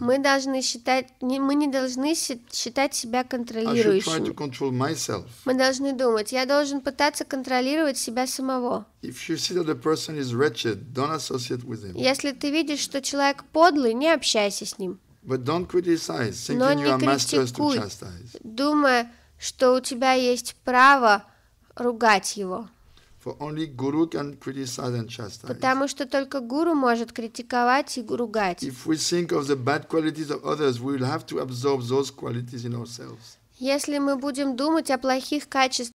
Мы должны считать, не, мы не должны считать себя контролирующим. Мы должны думать, я должен пытаться контролировать себя самого. Если ты видишь, что человек подлый, не общайся с ним. But don't criticize, thinking Но не критикуй, думая, что у тебя есть право ругать его. For only guru can criticize and chastise. Потому что только гуру может критиковать и ругать. If we think of the bad qualities of others, we will have to absorb those qualities in ourselves. Если мы будем думать о плохих качествах